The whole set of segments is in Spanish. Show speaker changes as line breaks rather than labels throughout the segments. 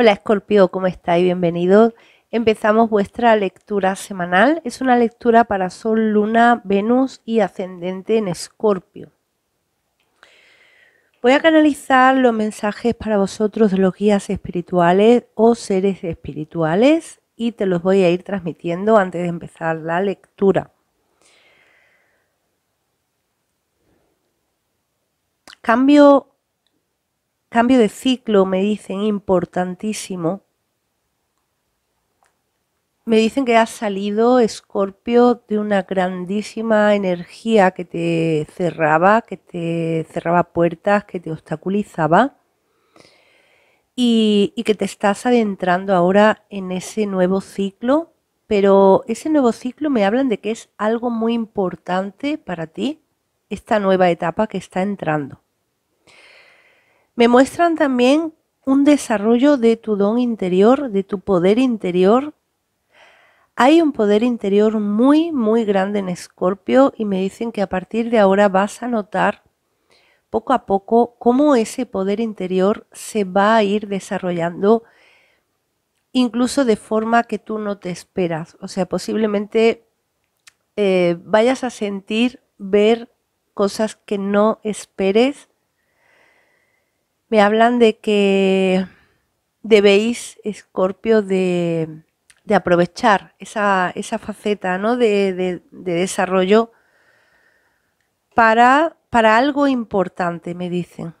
Hola Escorpio, ¿cómo estáis? Bienvenidos. Empezamos vuestra lectura semanal. Es una lectura para Sol, Luna, Venus y Ascendente en Escorpio. Voy a canalizar los mensajes para vosotros de los guías espirituales o seres espirituales y te los voy a ir transmitiendo antes de empezar la lectura. Cambio Cambio de ciclo, me dicen, importantísimo. Me dicen que has salido, Escorpio, de una grandísima energía que te cerraba, que te cerraba puertas, que te obstaculizaba. y, que te estás adentrando ahora en ese nuevo ciclo, pero ese nuevo ciclo me hablan de que es algo muy importante para ti, esta nueva etapa que está entrando. Me muestran también un desarrollo de tu don interior, de tu poder interior. Hay un poder interior muy, muy grande en Escorpio y me dicen que a partir de ahora vas a notar poco a poco cómo ese poder interior se va a ir desarrollando incluso de forma que tú no te esperas. O sea, posiblemente eh, vayas a sentir, ver cosas que no esperes me hablan de que debéis, Escorpio, de, aprovechar esa, faceta ¿no? de, desarrollo para, para algo importante, me dicen.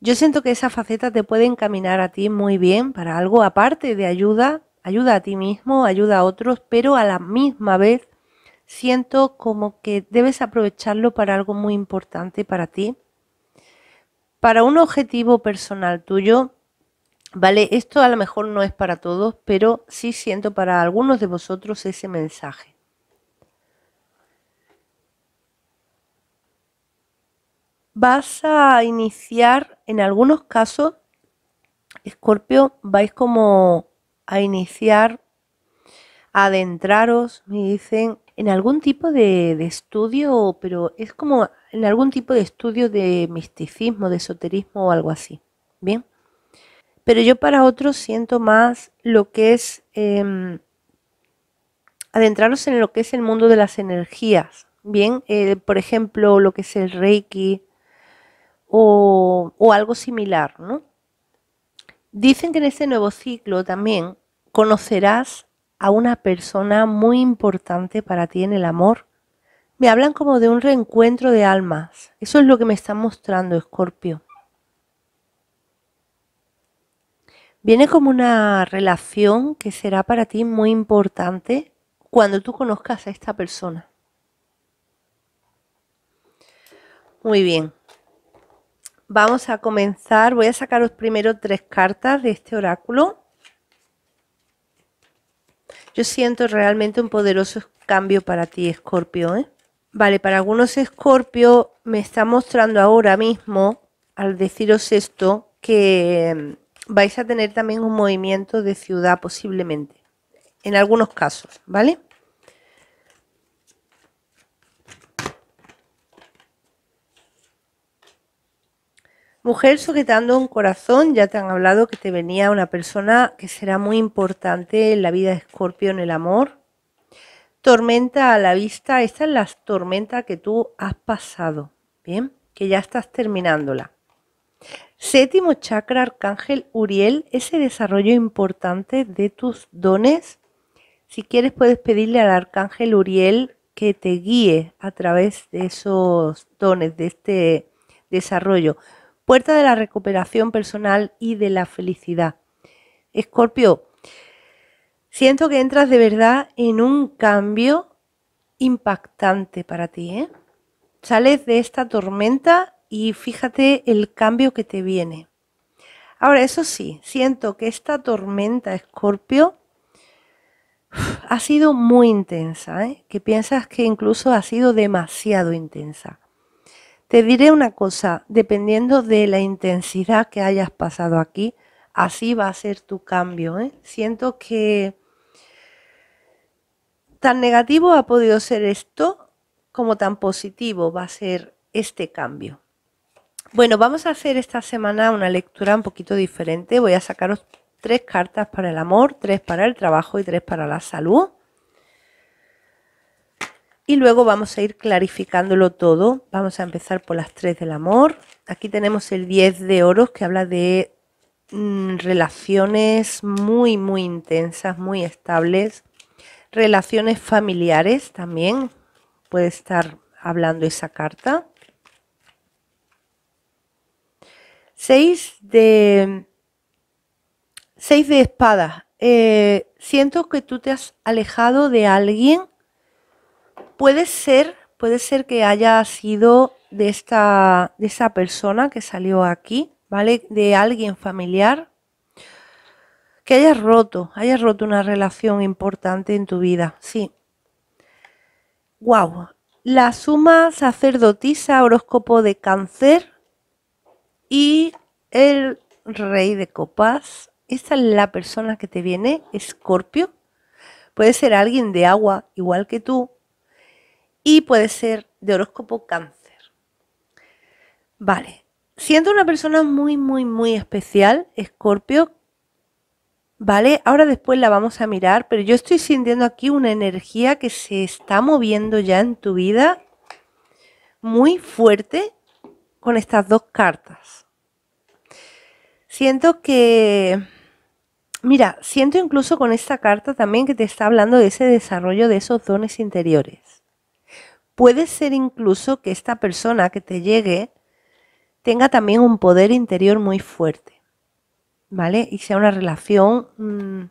Yo siento que esa faceta te puede encaminar a ti muy bien para algo aparte de ayuda, ayuda a ti mismo, ayuda a otros, pero a la misma vez siento como que debes aprovecharlo para algo muy importante para ti para un objetivo personal tuyo, ¿vale? Esto a lo mejor no es para todos, pero sí siento para algunos de vosotros ese mensaje. Vas a iniciar, en algunos casos, Escorpio, vais como a iniciar, a adentraros, me dicen, en algún tipo de, estudio, pero es como en algún tipo de estudio de misticismo, de esoterismo o algo así. Bien. Pero yo para otros siento más lo que es eh, adentrarnos en lo que es el mundo de las energías. Bien, eh, por ejemplo, lo que es el Reiki o, o algo similar, ¿no? Dicen que en este nuevo ciclo también conocerás a una persona muy importante para ti en el amor. Me hablan como de un reencuentro de almas. Eso es lo que me está mostrando, Escorpio. Viene como una relación que será para ti muy importante cuando tú conozcas a esta persona. Muy bien. Vamos a comenzar. Voy a sacaros primero tres cartas de este oráculo. Yo siento realmente un poderoso cambio para ti, Escorpio. ¿eh? Vale, para algunos Escorpio me está mostrando ahora mismo, al deciros esto, que em, vais a tener también un movimiento de ciudad posiblemente. En algunos casos, ¿vale? Mujer sujetando un corazón, ya te han hablado que te venía una persona que será muy importante en la vida de Escorpio en el amor. Tormenta a la vista, Estas es la tormenta que tú has pasado, ¿bien? Que ya estás terminándola. Séptimo chakra, Arcángel Uriel, ese desarrollo importante de tus dones. Si quieres puedes pedirle al Arcángel Uriel que te guíe a través de esos dones, de este desarrollo puerta de la recuperación personal y de la felicidad. Escorpio, siento que entras de verdad en un cambio impactante para ti. ¿eh? Sales de esta tormenta y fíjate el cambio que te viene. Ahora, eso sí, siento que esta tormenta, Escorpio, ha sido muy intensa, ¿eh? que piensas que incluso ha sido demasiado intensa. Te diré una cosa, dependiendo de la intensidad que hayas pasado aquí, así va a ser tu cambio. ¿eh? Siento que tan negativo ha podido ser esto como tan positivo va a ser este cambio. Bueno, vamos a hacer esta semana una lectura un poquito diferente. Voy a sacaros tres cartas para el amor, tres para el trabajo y tres para la salud y luego vamos a ir clarificándolo todo. Vamos a empezar por las tres del amor. Aquí tenemos el 10 de oros que habla de mm, relaciones muy, muy intensas, muy estables. Relaciones familiares también puede estar hablando esa carta. 6 de, 6 de espadas. Eh, siento que tú te has alejado de alguien Puede ser, puede ser que haya sido de esta de esa persona que salió aquí, ¿vale? De alguien familiar que hayas roto, hayas roto una relación importante en tu vida, sí. Wow. La suma sacerdotisa, horóscopo de cáncer y el rey de copas. Esta es la persona que te viene, Escorpio. Puede ser alguien de agua, igual que tú, y puede ser de horóscopo cáncer. Vale, siento una persona muy, muy, muy especial, Escorpio, ¿vale? Ahora después la vamos a mirar, pero yo estoy sintiendo aquí una energía que se está moviendo ya en tu vida muy fuerte con estas dos cartas. Siento que, mira, siento incluso con esta carta también que te está hablando de ese desarrollo de esos dones interiores Puede ser incluso que esta persona que te llegue tenga también un poder interior muy fuerte, ¿vale? Y sea una relación mm,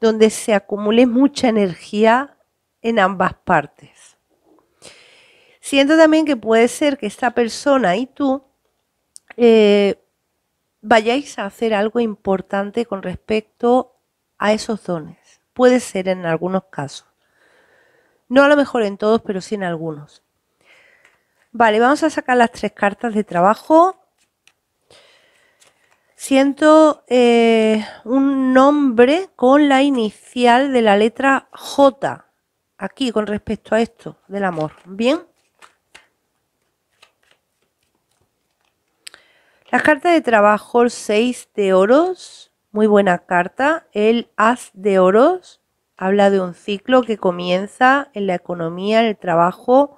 donde se acumule mucha energía en ambas partes. Siento también que puede ser que esta persona y tú eh, vayáis a hacer algo importante con respecto a esos dones. Puede ser en algunos casos. No a lo mejor en todos, pero sí en algunos. Vale, vamos a sacar las tres cartas de trabajo. Siento eh, un nombre con la inicial de la letra J. Aquí, con respecto a esto, del amor. Bien. Las cartas de trabajo, el 6 de oros, muy buena carta. El as de oros, Habla de un ciclo que comienza en la economía, en el trabajo,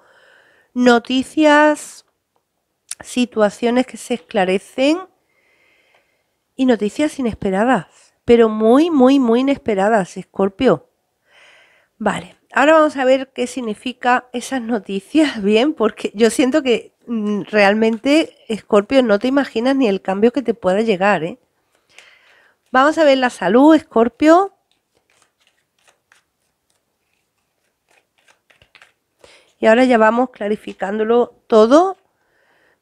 noticias, situaciones que se esclarecen y noticias inesperadas, pero muy, muy, muy inesperadas, Escorpio. Vale, ahora vamos a ver qué significa esas noticias, bien, porque yo siento que mm, realmente, Escorpio, no te imaginas ni el cambio que te pueda llegar. ¿eh? Vamos a ver la salud, Escorpio. Y ahora ya vamos clarificándolo todo.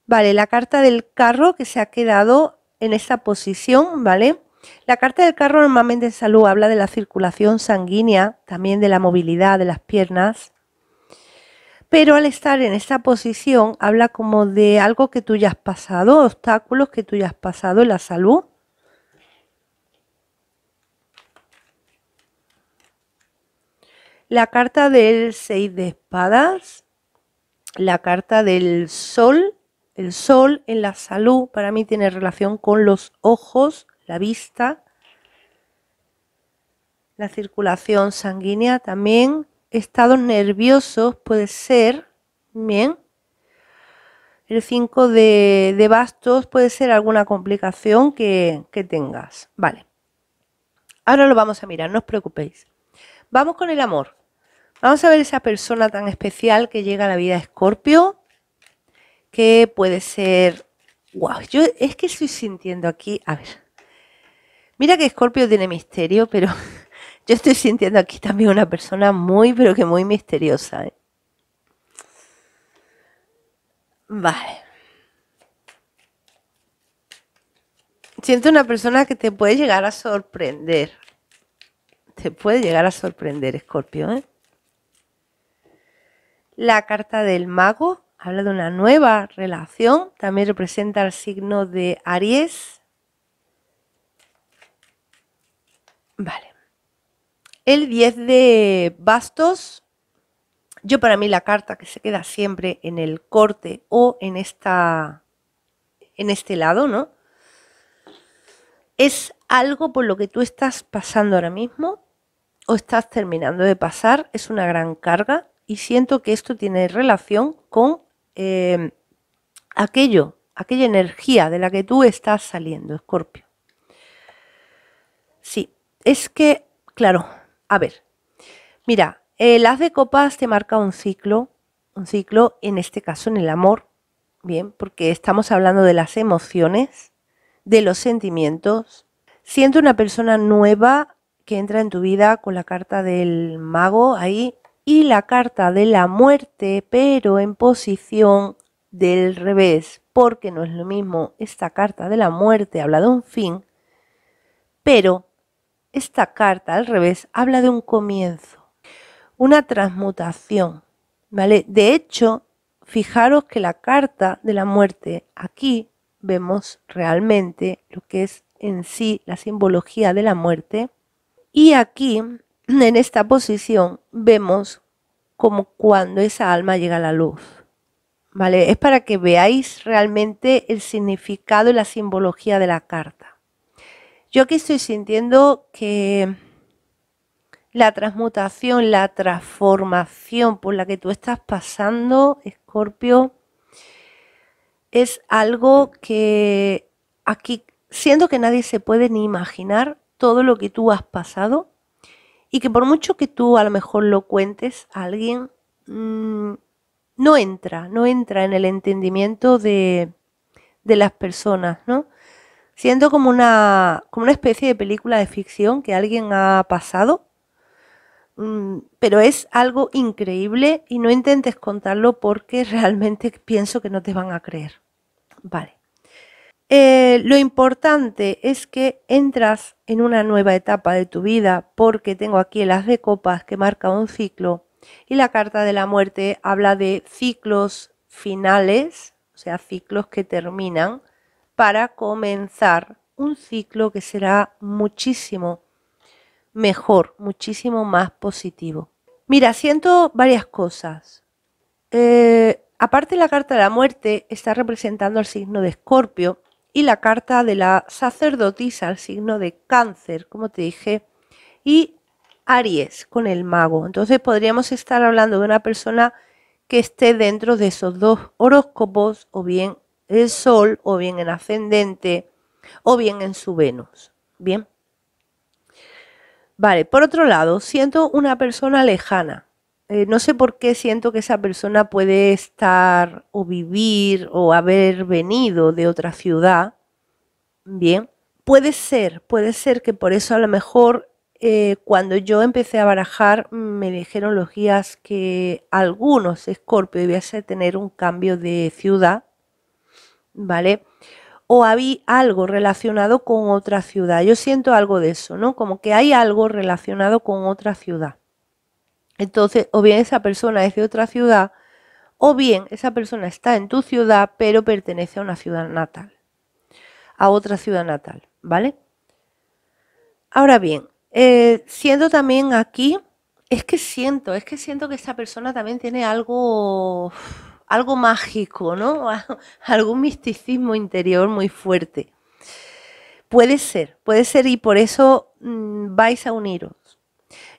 Vale, la carta del carro que se ha quedado en esta posición, ¿vale? La carta del carro normalmente en salud habla de la circulación sanguínea, también de la movilidad de las piernas, pero al estar en esta posición habla como de algo que tú ya has pasado, obstáculos que tú ya has pasado en la salud la carta del seis de espadas, la carta del sol. El sol en la salud para mí tiene relación con los ojos, la vista, la circulación sanguínea también, estados nerviosos puede ser, bien. El 5 de, bastos puede ser alguna complicación que, que tengas. Vale. Ahora lo vamos a mirar, no os preocupéis. Vamos con el amor. Vamos a ver esa persona tan especial que llega a la vida de Escorpio, que puede ser... ¡Wow! Yo es que estoy sintiendo aquí... A ver. Mira que Scorpio tiene misterio, pero yo estoy sintiendo aquí también una persona muy, pero que muy misteriosa. ¿eh? Vale. Siento una persona que te puede llegar a sorprender. Te puede llegar a sorprender, Scorpio, ¿eh? La carta del mago habla de una nueva relación, también representa el signo de Aries. Vale. El 10 de bastos, yo para mí la carta que se queda siempre en el corte o en, esta, en este lado, ¿no? Es algo por lo que tú estás pasando ahora mismo o estás terminando de pasar, es una gran carga y siento que esto tiene relación con eh, aquello, aquella energía de la que tú estás saliendo, Escorpio. Sí, es que, claro, a ver, mira, el haz de copas te marca un ciclo, un ciclo en este caso en el amor, bien, porque estamos hablando de las emociones, de los sentimientos. Siento una persona nueva que entra en tu vida con la carta del mago ahí y la carta de la muerte, pero en posición del revés, porque no es lo mismo esta carta de la muerte habla de un fin, pero esta carta al revés habla de un comienzo, una transmutación, ¿vale? De hecho, fijaros que la carta de la muerte aquí vemos realmente lo que es en sí la simbología de la muerte y aquí en esta posición vemos como cuando esa alma llega a la luz. ¿Vale? Es para que veáis realmente el significado y la simbología de la carta. Yo aquí estoy sintiendo que la transmutación, la transformación por la que tú estás pasando, Escorpio, es algo que aquí, siento que nadie se puede ni imaginar todo lo que tú has pasado, y que por mucho que tú a lo mejor lo cuentes a alguien, mm, no entra, no entra en el entendimiento de, las personas, ¿no? Siendo como una, como una especie de película de ficción que alguien ha pasado, mm, pero es algo increíble y no intentes contarlo porque realmente pienso que no te van a creer. Vale. Eh, lo importante es que entras en una nueva etapa de tu vida porque tengo aquí las de copas que marca un ciclo y la carta de la muerte habla de ciclos finales, o sea, ciclos que terminan para comenzar un ciclo que será muchísimo mejor, muchísimo más positivo. Mira, siento varias cosas. Eh, aparte la carta de la muerte está representando el signo de Escorpio, y la carta de la sacerdotisa al signo de cáncer, como te dije, y Aries con el mago. Entonces podríamos estar hablando de una persona que esté dentro de esos dos horóscopos, o bien el sol, o bien en ascendente, o bien en su Venus. Bien. Vale, por otro lado, siento una persona lejana, eh, no sé por qué siento que esa persona puede estar o vivir o haber venido de otra ciudad. Bien, puede ser, puede ser que por eso a lo mejor eh, cuando yo empecé a barajar me dijeron los guías que algunos Escorpio debiese tener un cambio de ciudad, ¿vale? O había algo relacionado con otra ciudad. Yo siento algo de eso, ¿no? Como que hay algo relacionado con otra ciudad. Entonces, o bien esa persona es de otra ciudad, o bien esa persona está en tu ciudad, pero pertenece a una ciudad natal, a otra ciudad natal, ¿vale? Ahora bien, eh, siendo también aquí, es que siento, es que siento que esa persona también tiene algo, algo mágico, ¿no? Algún misticismo interior muy fuerte. Puede ser, puede ser y por eso mm, vais a uniros,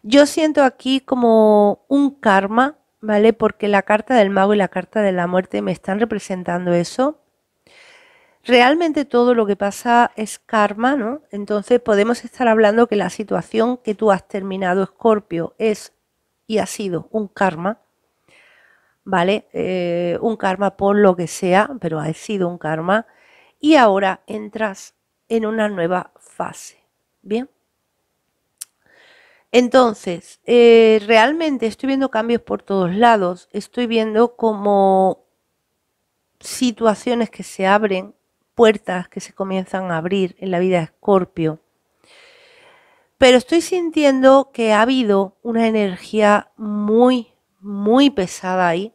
yo siento aquí como un karma, ¿vale? Porque la carta del mago y la carta de la muerte me están representando eso. Realmente todo lo que pasa es karma, ¿no? Entonces podemos estar hablando que la situación que tú has terminado, Escorpio, es y ha sido un karma, ¿vale? Eh, un karma por lo que sea, pero ha sido un karma. Y ahora entras en una nueva fase, ¿bien? Entonces, eh, realmente estoy viendo cambios por todos lados, estoy viendo como situaciones que se abren, puertas que se comienzan a abrir en la vida de Escorpio. Pero estoy sintiendo que ha habido una energía muy, muy pesada ahí.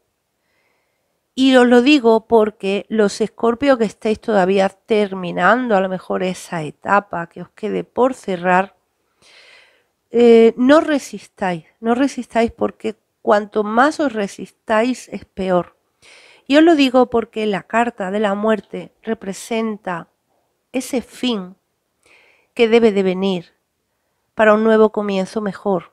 Y os lo digo porque los Escorpios que estáis todavía terminando a lo mejor esa etapa que os quede por cerrar, eh, no resistáis, no resistáis porque cuanto más os resistáis es peor. Yo lo digo porque la carta de la muerte representa ese fin que debe de venir para un nuevo comienzo mejor.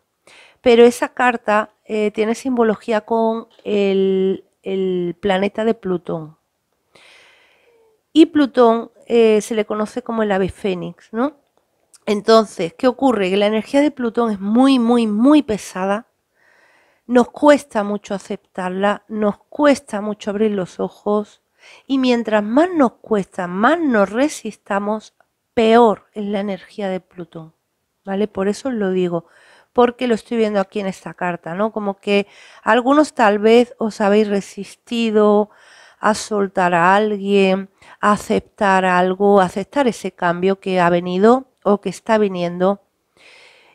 Pero esa carta eh, tiene simbología con el, planeta de Plutón. Y Plutón eh, se le conoce como el ave fénix, ¿no? Entonces, ¿qué ocurre? Que la energía de Plutón es muy, muy, muy pesada. Nos cuesta mucho aceptarla, nos cuesta mucho abrir los ojos y mientras más nos cuesta, más nos resistamos, peor es la energía de Plutón. ¿Vale? Por eso os lo digo, porque lo estoy viendo aquí en esta carta, ¿no? Como que algunos tal vez os habéis resistido a soltar a alguien, a aceptar algo, a aceptar ese cambio que ha venido o que está viniendo.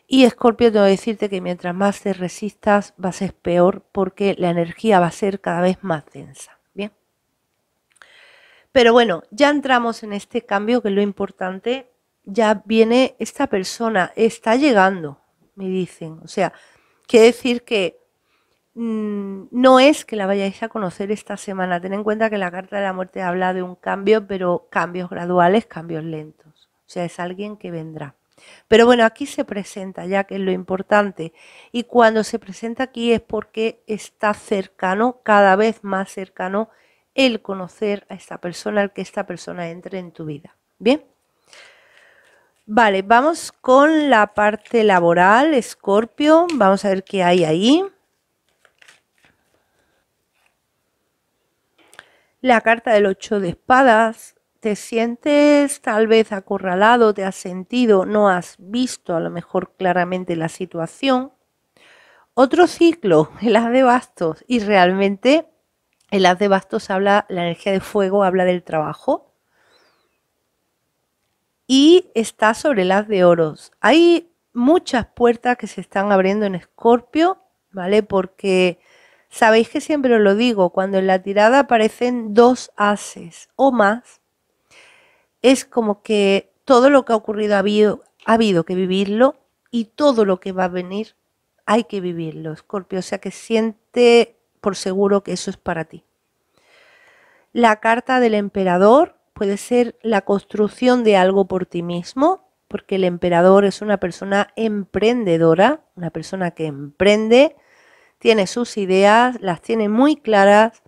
Y Escorpio, tengo que decirte que mientras más te resistas, va a ser peor porque la energía va a ser cada vez más densa. Bien. Pero bueno, ya entramos en este cambio que es lo importante. Ya viene esta persona, está llegando, me dicen. O sea, quiere decir que mm, no es que la vayáis a conocer esta semana. Ten en cuenta que la carta de la muerte habla de un cambio, pero cambios graduales, cambios lentos. O sea, es alguien que vendrá. Pero bueno, aquí se presenta ya, que es lo importante. Y cuando se presenta aquí es porque está cercano, cada vez más cercano, el conocer a esta persona, el que esta persona entre en tu vida. Bien. Vale, vamos con la parte laboral, Escorpio. Vamos a ver qué hay ahí. La carta del 8 de espadas, te sientes tal vez acorralado, te has sentido, no has visto a lo mejor claramente la situación. Otro ciclo, el haz de bastos, y realmente el haz de bastos habla, la energía de fuego habla del trabajo. Y está sobre el haz de oros. Hay muchas puertas que se están abriendo en Escorpio, ¿vale? Porque sabéis que siempre os lo digo, cuando en la tirada aparecen dos haces o más, es como que todo lo que ha ocurrido ha habido, que vivirlo y todo lo que va a venir hay que vivirlo, Scorpio. O sea que siente por seguro que eso es para ti. La carta del emperador puede ser la construcción de algo por ti mismo, porque el emperador es una persona emprendedora, una persona que emprende, tiene sus ideas, las tiene muy claras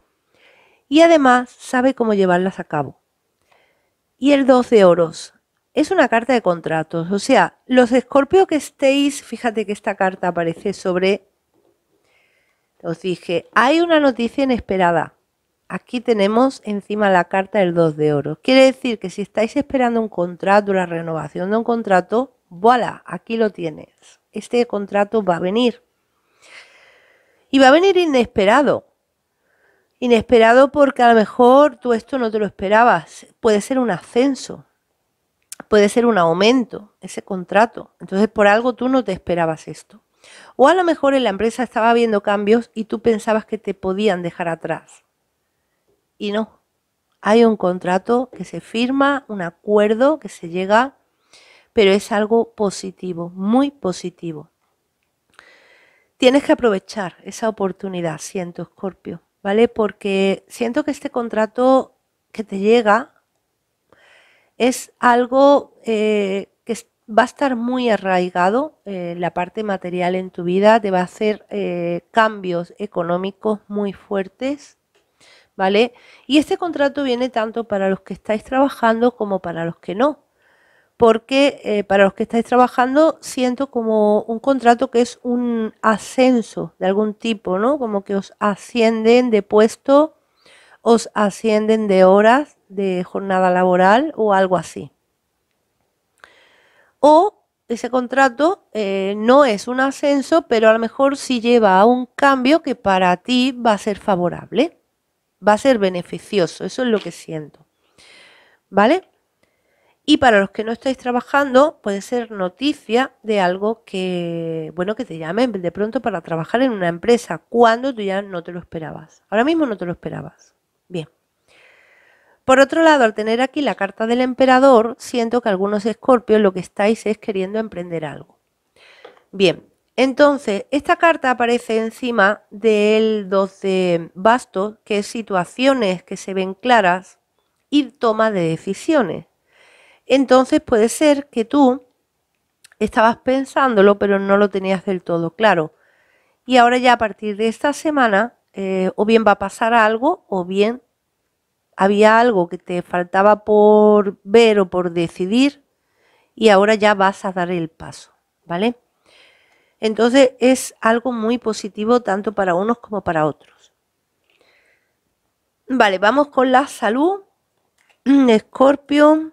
y además sabe cómo llevarlas a cabo y el 2 de oros. Es una carta de contratos. O sea, los escorpios que estéis, fíjate que esta carta aparece sobre... Os dije, hay una noticia inesperada. Aquí tenemos encima la carta del 2 de oro Quiere decir que si estáis esperando un contrato, la renovación de un contrato, voilà, aquí lo tienes. Este contrato va a venir. Y va a venir inesperado. Inesperado porque a lo mejor tú esto no te lo esperabas. Puede ser un ascenso, puede ser un aumento, ese contrato. Entonces por algo tú no te esperabas esto. O a lo mejor en la empresa estaba habiendo cambios y tú pensabas que te podían dejar atrás. Y no. Hay un contrato que se firma, un acuerdo que se llega, pero es algo positivo, muy positivo. Tienes que aprovechar esa oportunidad, siento, Scorpio. ¿vale? Porque siento que este contrato que te llega es algo eh, que va a estar muy arraigado, en eh, la parte material en tu vida, te va a hacer eh, cambios económicos muy fuertes, ¿vale? Y este contrato viene tanto para los que estáis trabajando como para los que no porque eh, para los que estáis trabajando siento como un contrato que es un ascenso de algún tipo, ¿no? Como que os ascienden de puesto, os ascienden de horas de jornada laboral o algo así. O ese contrato eh, no es un ascenso, pero a lo mejor sí lleva a un cambio que para ti va a ser favorable, va a ser beneficioso, eso es lo que siento. ¿Vale? Y para los que no estáis trabajando, puede ser noticia de algo que, bueno, que te llamen de pronto para trabajar en una empresa cuando tú ya no te lo esperabas. Ahora mismo no te lo esperabas. Bien. Por otro lado, al tener aquí la carta del emperador, siento que algunos escorpios lo que estáis es queriendo emprender algo. Bien, entonces, esta carta aparece encima del 12 bastos, que es situaciones que se ven claras y toma de decisiones. Entonces puede ser que tú estabas pensándolo, pero no lo tenías del todo claro. Y ahora ya a partir de esta semana, eh, o bien va a pasar algo, o bien había algo que te faltaba por ver o por decidir, y ahora ya vas a dar el paso, ¿vale? Entonces es algo muy positivo tanto para unos como para otros. Vale, vamos con la salud. Escorpio.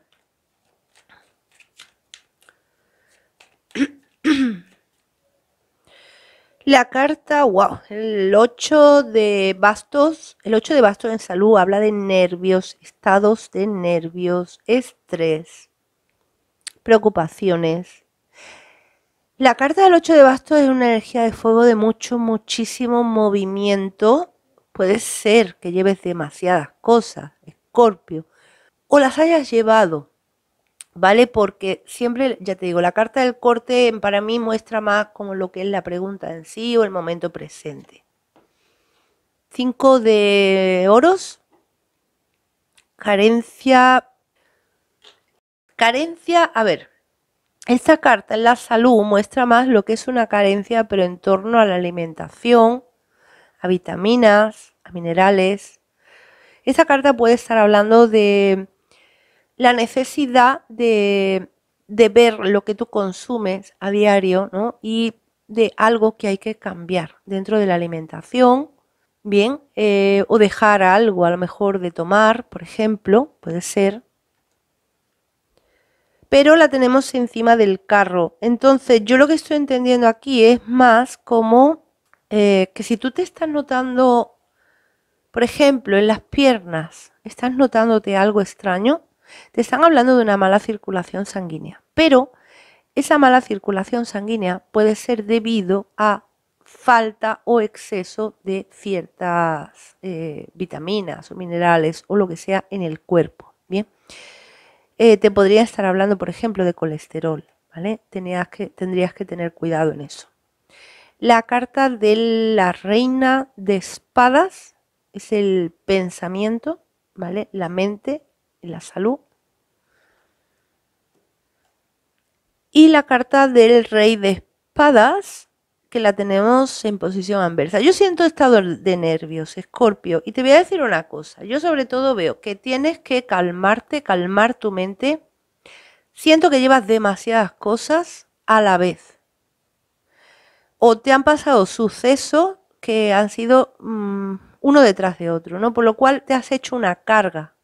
La carta, wow, el 8 de bastos, el 8 de bastos en salud habla de nervios, estados de nervios, estrés, preocupaciones. La carta del 8 de bastos es una energía de fuego de mucho, muchísimo movimiento. Puede ser que lleves demasiadas cosas, escorpio, o las hayas llevado ¿vale? Porque siempre, ya te digo, la carta del corte para mí muestra más como lo que es la pregunta en sí o el momento presente. Cinco de oros, carencia, carencia, a ver, esta carta en la salud muestra más lo que es una carencia, pero en torno a la alimentación, a vitaminas, a minerales. Esta carta puede estar hablando de la necesidad de, ver lo que tú consumes a diario ¿no? y de algo que hay que cambiar dentro de la alimentación, bien, eh, o dejar algo a lo mejor de tomar, por ejemplo, puede ser, pero la tenemos encima del carro. Entonces, yo lo que estoy entendiendo aquí es más como eh, que si tú te estás notando, por ejemplo, en las piernas, estás notándote algo extraño, te están hablando de una mala circulación sanguínea, pero esa mala circulación sanguínea puede ser debido a falta o exceso de ciertas eh, vitaminas o minerales o lo que sea en el cuerpo. Bien, eh, te podría estar hablando, por ejemplo, de colesterol. ¿vale? tendrías que tener cuidado en eso. La carta de la reina de espadas es el pensamiento, ¿vale? La mente, la salud Y la carta del rey de espadas, que la tenemos en posición anversa. Yo siento estado de nervios, Escorpio, y te voy a decir una cosa. Yo sobre todo veo que tienes que calmarte, calmar tu mente. Siento que llevas demasiadas cosas a la vez. O te han pasado sucesos que han sido mm, uno detrás de otro, ¿no? Por lo cual te has hecho una carga,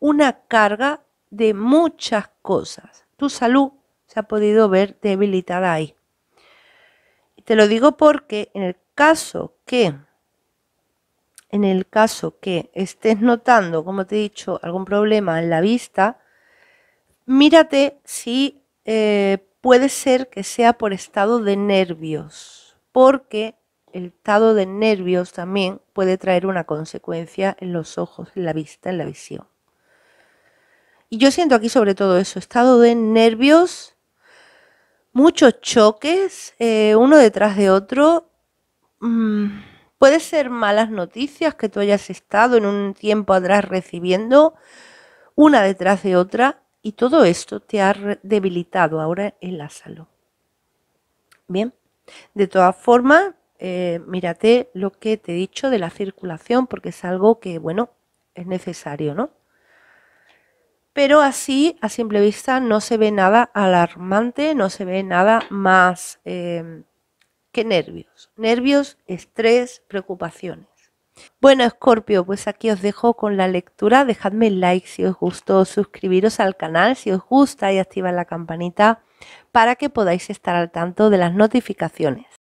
una carga de muchas cosas. Tu salud ha podido ver debilitada ahí. Y te lo digo porque en el caso que en el caso que estés notando, como te he dicho, algún problema en la vista, mírate si eh, puede ser que sea por estado de nervios, porque el estado de nervios también puede traer una consecuencia en los ojos, en la vista, en la visión. Y yo siento aquí sobre todo eso, estado de nervios muchos choques, eh, uno detrás de otro. Mm, puede ser malas noticias que tú hayas estado en un tiempo atrás recibiendo, una detrás de otra, y todo esto te ha debilitado. Ahora salud. Bien, de todas formas, eh, mírate lo que te he dicho de la circulación, porque es algo que, bueno, es necesario, ¿no? pero así a simple vista no se ve nada alarmante, no se ve nada más em, que nervios. Nervios, estrés, preocupaciones. Bueno, Escorpio, pues aquí os dejo con la lectura. Dejadme like si os gustó, suscribiros al canal si os gusta y activad la campanita para que podáis estar al tanto de las notificaciones.